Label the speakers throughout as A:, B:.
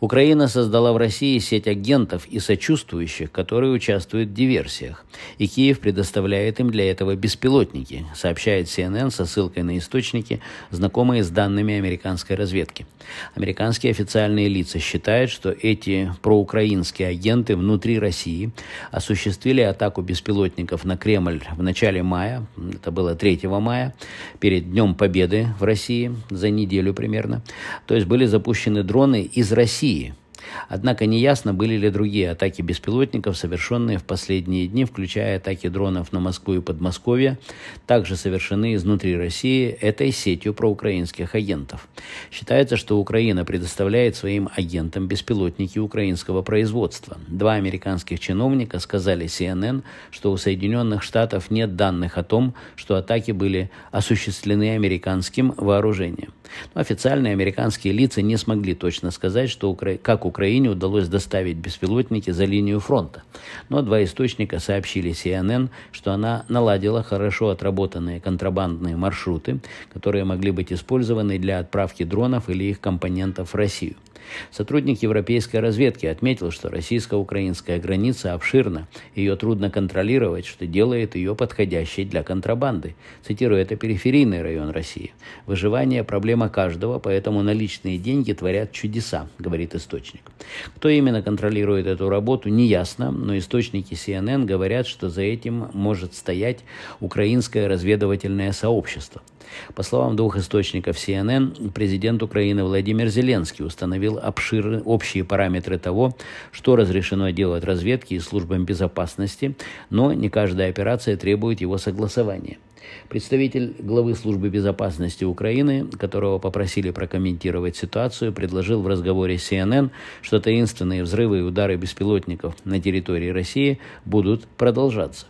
A: Украина создала в России сеть агентов и сочувствующих, которые участвуют в диверсиях. И Киев предоставляет им для этого беспилотники, сообщает CNN со ссылкой на источники, знакомые с данными американской разведки. Американские официальные лица считают, что эти проукраинские агенты внутри России осуществили атаку беспилотников на Кремль в начале мая, это было 3 мая, перед Днем Победы в России, за неделю примерно. То есть были запущены дроны из России E. Однако неясно, были ли другие атаки беспилотников, совершенные в последние дни, включая атаки дронов на Москву и Подмосковье, также совершены изнутри России этой сетью проукраинских агентов. Считается, что Украина предоставляет своим агентам беспилотники украинского производства. Два американских чиновника сказали CNN, что у Соединенных Штатов нет данных о том, что атаки были осуществлены американским вооружением. Но официальные американские лица не смогли точно сказать, что Укра... как Украина Украине удалось доставить беспилотники за линию фронта. Но два источника сообщили CNN, что она наладила хорошо отработанные контрабандные маршруты, которые могли быть использованы для отправки дронов или их компонентов в Россию. Сотрудник европейской разведки отметил, что российско-украинская граница обширна, ее трудно контролировать, что делает ее подходящей для контрабанды. Цитирую, это периферийный район России. Выживание – проблема каждого, поэтому наличные деньги творят чудеса, говорит источник. Кто именно контролирует эту работу, не ясно, но источники CNN говорят, что за этим может стоять украинское разведывательное сообщество. По словам двух источников CNN, президент Украины Владимир Зеленский установил установил обширные общие параметры того, что разрешено делать разведке и службам безопасности, но не каждая операция требует его согласования. Представитель главы службы безопасности Украины, которого попросили прокомментировать ситуацию, предложил в разговоре с CNN, что таинственные взрывы и удары беспилотников на территории России будут продолжаться.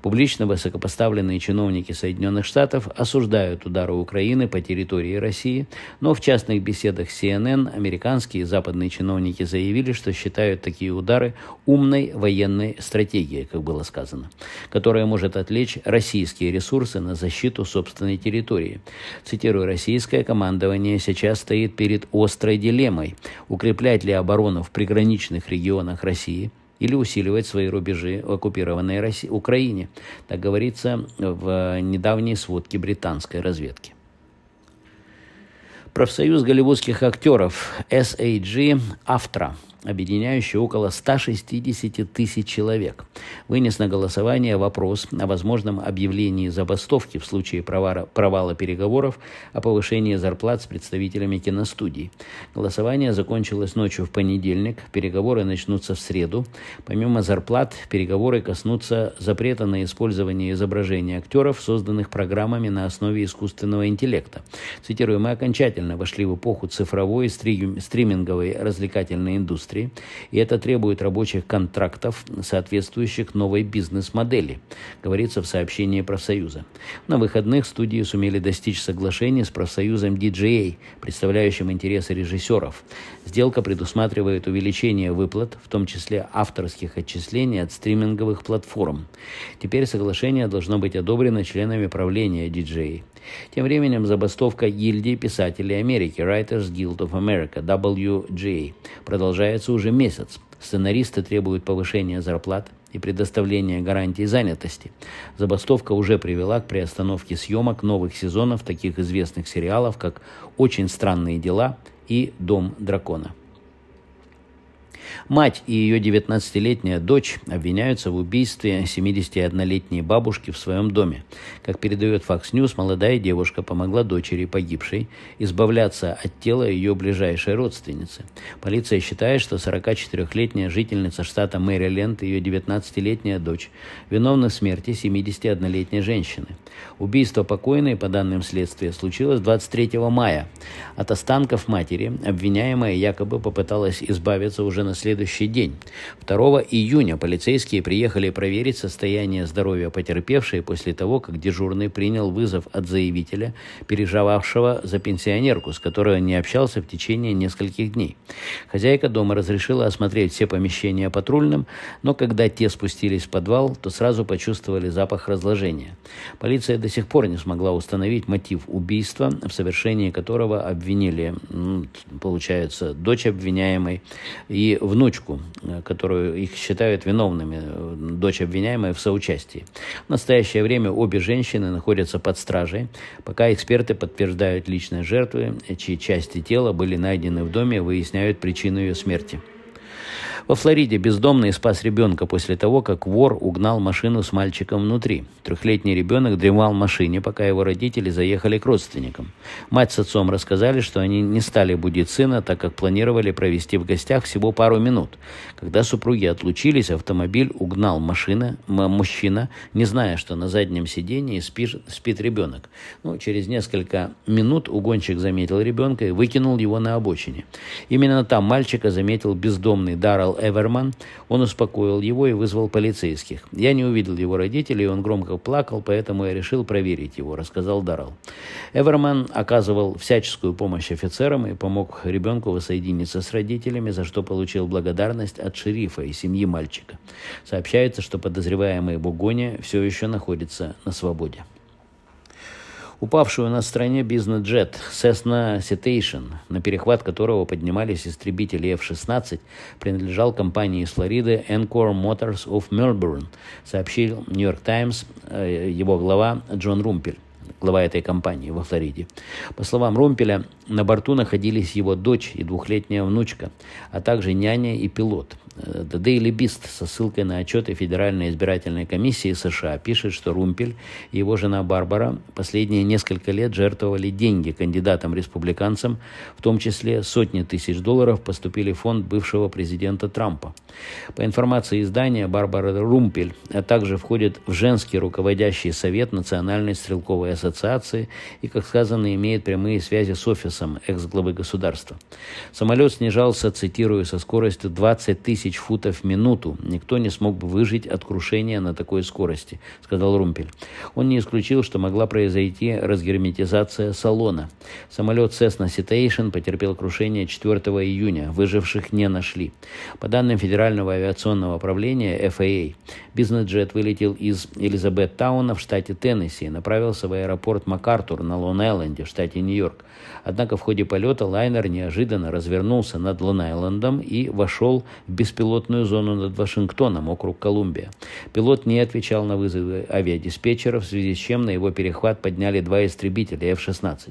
A: Публично высокопоставленные чиновники Соединенных Штатов осуждают удары Украины по территории России, но в частных беседах CNN американские и западные чиновники заявили, что считают такие удары умной военной стратегией, как было сказано, которая может отвлечь российские ресурсы на защиту собственной территории. Цитирую, российское командование сейчас стоит перед острой дилеммой – укреплять ли оборону в приграничных регионах России – или усиливать свои рубежи в оккупированной России, Украине. Так говорится в недавней сводке британской разведки. Профсоюз голливудских актеров SAG «Автра» объединяющий около 160 тысяч человек, вынес на голосование вопрос о возможном объявлении забастовки в случае провала, провала переговоров о повышении зарплат с представителями киностудий. Голосование закончилось ночью в понедельник, переговоры начнутся в среду. Помимо зарплат, переговоры коснутся запрета на использование изображений актеров, созданных программами на основе искусственного интеллекта. Цитирую, мы окончательно вошли в эпоху цифровой стриминговой развлекательной индустрии индустрии, и это требует рабочих контрактов, соответствующих новой бизнес-модели, говорится в сообщении профсоюза. На выходных студии сумели достичь соглашения с профсоюзом DJA, представляющим интересы режиссеров. Сделка предусматривает увеличение выплат, в том числе авторских отчислений от стриминговых платформ. Теперь соглашение должно быть одобрено членами правления DJA. Тем временем забастовка гильдии писателей Америки Writers Guild of America WGA продолжается продолжается уже месяц. Сценаристы требуют повышения зарплат и предоставления гарантий занятости. Забастовка уже привела к приостановке съемок новых сезонов таких известных сериалов, как «Очень странные дела» и «Дом дракона». Мать и ее 19-летняя дочь обвиняются в убийстве 71-летней бабушки в своем доме. Как передает Fox News, молодая девушка помогла дочери погибшей избавляться от тела ее ближайшей родственницы. Полиция считает, что 44-летняя жительница штата Мэриленд и ее 19-летняя дочь виновны в смерти 71-летней женщины. Убийство покойной, по данным следствия, случилось 23 мая. От останков матери обвиняемая якобы попыталась избавиться уже на следующий день. 2 июня полицейские приехали проверить состояние здоровья потерпевшей после того, как дежурный принял вызов от заявителя, переживавшего за пенсионерку, с которой он не общался в течение нескольких дней. Хозяйка дома разрешила осмотреть все помещения патрульным, но когда те спустились в подвал, то сразу почувствовали запах разложения. Полиция до сих пор не смогла установить мотив убийства, в совершении которого обвинили, получается, дочь обвиняемой и внучку, э, которую их считают виновными, э, дочь обвиняемая в соучастии. В настоящее время обе женщины находятся под стражей, пока эксперты подтверждают личные жертвы, чьи части тела были найдены в доме, выясняют причину ее смерти. Во Флориде бездомный спас ребенка после того, как вор угнал машину с мальчиком внутри. Трехлетний ребенок дремал в машине, пока его родители заехали к родственникам. Мать с отцом рассказали, что они не стали будить сына, так как планировали провести в гостях всего пару минут. Когда супруги отлучились, автомобиль угнал машина, мужчина, не зная, что на заднем сидении спит, спит ребенок. Ну, через несколько минут угонщик заметил ребенка и выкинул его на обочине. Именно там мальчика заметил бездомный Даррел Эверман, он успокоил его и вызвал полицейских. Я не увидел его родителей, он громко плакал, поэтому я решил проверить его, рассказал Даррелл. Эверман оказывал всяческую помощь офицерам и помог ребенку воссоединиться с родителями, за что получил благодарность от шерифа и семьи мальчика. Сообщается, что подозреваемый Бугони все еще находится на свободе упавшую на стране бизнес-джет Cessna Citation, на перехват которого поднимались истребители F-16, принадлежал компании из Флориды Encore Motors of Melbourne, сообщил New York Times э, его глава Джон Румпель глава этой компании во Флориде. По словам Румпеля, на борту находились его дочь и двухлетняя внучка, а также няня и пилот. Э, The Daily Beast со ссылкой на отчеты Федеральной избирательной комиссии США пишет, что Румпель и его жена Барбара последние несколько лет жертвовали деньги кандидатам-республиканцам, в том числе сотни тысяч долларов поступили в фонд бывшего президента Трампа. По информации издания, Барбара Румпель а также входит в женский руководящий совет Национальной стрелковой ассоциации ассоциации и, как сказано, имеет прямые связи с офисом экс-главы государства. Самолет снижался, цитирую, со скоростью 20 тысяч футов в минуту. Никто не смог бы выжить от крушения на такой скорости, сказал Румпель. Он не исключил, что могла произойти разгерметизация салона. Самолет Cessna Citation потерпел крушение 4 июня. Выживших не нашли. По данным Федерального авиационного управления FAA, бизнес-джет вылетел из Элизабеттауна в штате Теннесси и направился в аэропорт МакАртур на Лон-Айленде, штате Нью-Йорк. Однако в ходе полета лайнер неожиданно развернулся над Лон-Айлендом и вошел в беспилотную зону над Вашингтоном, округ Колумбия. Пилот не отвечал на вызовы авиадиспетчеров, в связи с чем на его перехват подняли два истребителя F-16.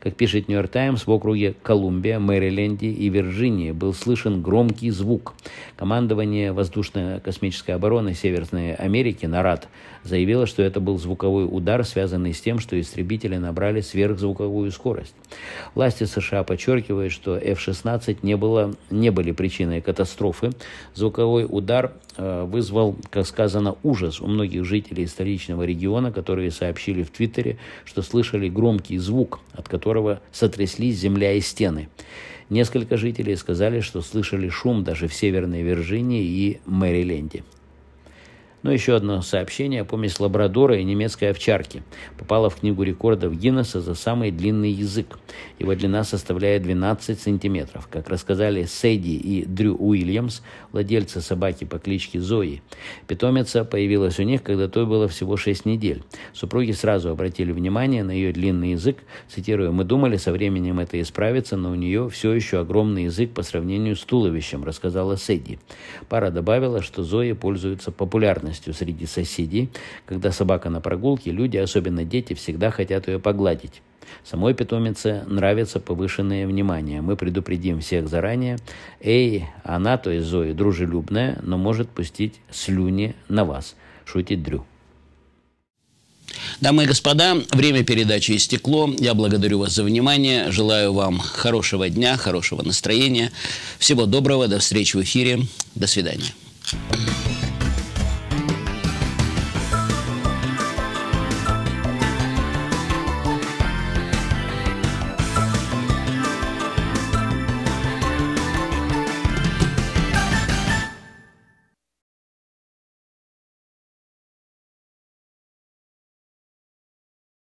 A: Как пишет «Нью-Йорк Таймс», в округе Колумбия, Мэриленде и Вирджинии был слышен громкий звук. Командование воздушно-космической обороны Северной Америки, НАРАД, заявило, что это был звуковой удар, связанный с тем, что истребители набрали сверхзвуковую скорость. Власти США подчеркивают, что F-16 не, было, не были причиной катастрофы. Звуковой удар э, вызвал, как сказано, ужас у многих жителей столичного региона, которые сообщили в Твиттере, что слышали громкий звук, от которого сотряслись земля и стены. Несколько жителей сказали, что слышали шум даже в Северной Вирджинии и Мэриленде. Но еще одно сообщение о помесь лабрадора и немецкой овчарки попало в Книгу рекордов Гиннесса за самый длинный язык. Его длина составляет 12 сантиметров. Как рассказали Сэдди и Дрю Уильямс, владельцы собаки по кличке Зои, питомица появилась у них, когда той было всего 6 недель. Супруги сразу обратили внимание на ее длинный язык. Цитирую, «Мы думали, со временем это исправится, но у нее все еще огромный язык по сравнению с туловищем», рассказала Сэдди. Пара добавила, что Зои пользуется популярностью популярностью среди соседей. Когда собака на прогулке, люди, особенно дети, всегда хотят ее погладить. Самой питомице нравится повышенное внимание. Мы предупредим всех заранее. Эй, она, то есть Зои, дружелюбная, но может пустить слюни на вас. Шутит Дрю. Дамы и господа, время передачи истекло. Я благодарю вас за внимание. Желаю вам хорошего дня, хорошего настроения. Всего доброго. До встречи в эфире. До свидания.